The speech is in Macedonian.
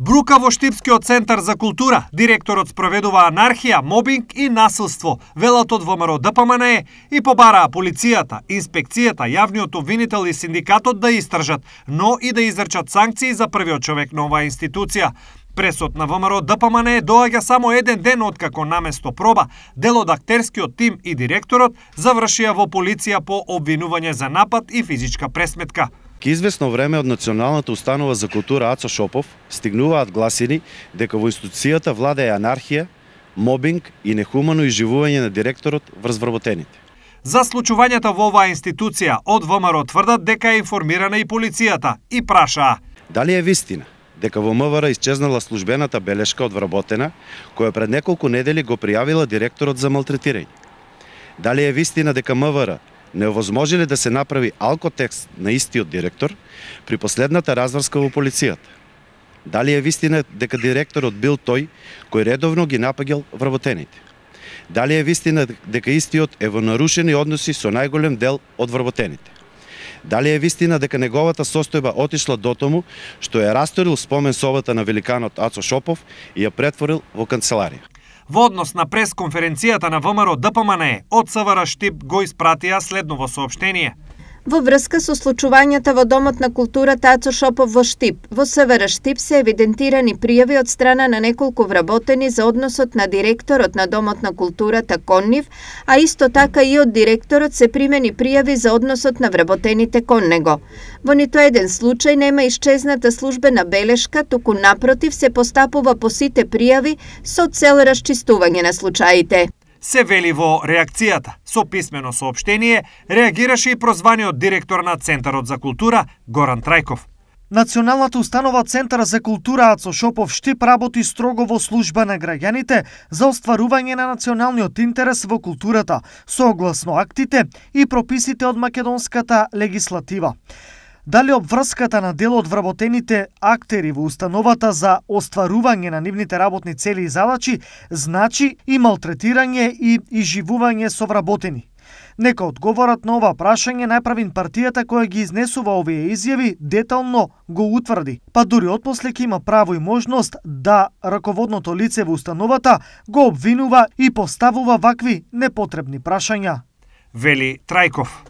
Брука во Штипскиот центар за култура, директорот спроведува анархија, мобинг и насилство, велат од ВМРО ДПМН и побараа полицијата, инспекцијата, јавниот обвинител и синдикатот да истражат, но и да изрчат санкции за првиот човек на оваа институција. Пресот на ВМРО ДПМН доаѓа само еден ден откако наместо проба, актерскиот тим и директорот завршија во полиција по обвинување за напад и физичка пресметка. Ке известно време од Националната установа за култура Ацо Шопов стигнуваат гласини дека во институцијата е анархија, мобинг и нехумано изживување на директорот врз вработените. За случувањата во оваа институција од ВМРО тврдат дека е информирана и полицијата и прашаа. Дали е вистина дека во МВР исчезнала службената белешка од вработена, која пред неколку недели го пријавила директорот за малтретирање? Дали е вистина дека МВР е да се направи алкотекст на истиот директор при последната разврска во полицијата. Дали е вистина дека директорот бил тој кој редовно ги напагил вработените? Дали е вистина дека истиот е во нарушени односи со најголем дел од вработените? Дали е вистина дека неговата состојба отишла до тому што е расторил спомен собата на великанот Ацо Шопов и ја претворил во канцеларија? Во однос на пресконференцијата на ВМРО ДПМНЕ, од СВР Штип го испратија следново сообщение. Во врска со случувањата во Домот на Култура Тацо Шопов во Штип, во Севера Штип се евидентирани пријави од страна на неколку вработени за односот на директорот на Домот на Култура Таконнив, а исто така и од директорот се примени пријави за односот на вработените кон него. Во нито еден случај нема исчезната службена белешка, туку напротив се постапува по сите пријави со цел расчистување на случаите се вели во реакцијата. Со писмено сообщение реагираше и прозваниот директор на Центарот за култура Горан Трајков. Националната установа Центар за култура Ацо Шопов Штип работи строго во служба на граѓаните за остварување на националниот интерес во културата, согласно актите и прописите од македонската легислатива дали обврската на дел од вработените актери во установата за остварување на нивните работни цели и задачи значи и малтретирање и изживување со вработени. Нека одговорот на ова прашање најправин партијата која ги изнесува овие изјави детално го утврди, па дури отпослек има право и можност да раководното лице во установата го обвинува и поставува вакви непотребни прашања. Вели Трајков.